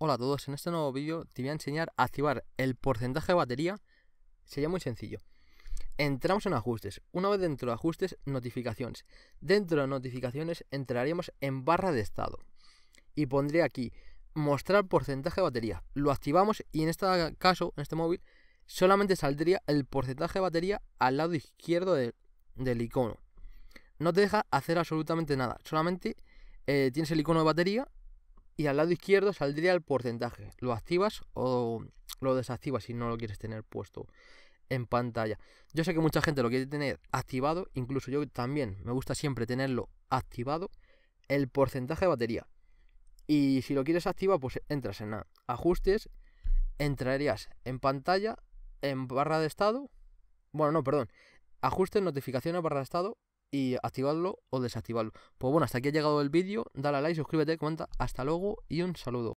Hola a todos, en este nuevo vídeo te voy a enseñar a activar el porcentaje de batería. Sería muy sencillo. Entramos en ajustes. Una vez dentro de ajustes, notificaciones. Dentro de notificaciones entraríamos en barra de estado. Y pondré aquí mostrar porcentaje de batería. Lo activamos y en este caso, en este móvil, solamente saldría el porcentaje de batería al lado izquierdo del icono. No te deja hacer absolutamente nada. Solamente eh, tienes el icono de batería y al lado izquierdo saldría el porcentaje. Lo activas o lo desactivas si no lo quieres tener puesto en pantalla. Yo sé que mucha gente lo quiere tener activado, incluso yo también me gusta siempre tenerlo activado, el porcentaje de batería. Y si lo quieres activar, pues entras en ajustes, entrarías en pantalla, en barra de estado, bueno, no, perdón, ajustes, notificaciones, barra de estado, y activarlo o desactivarlo. Pues bueno, hasta aquí ha llegado el vídeo. Dale a like, suscríbete, comenta. Hasta luego y un saludo.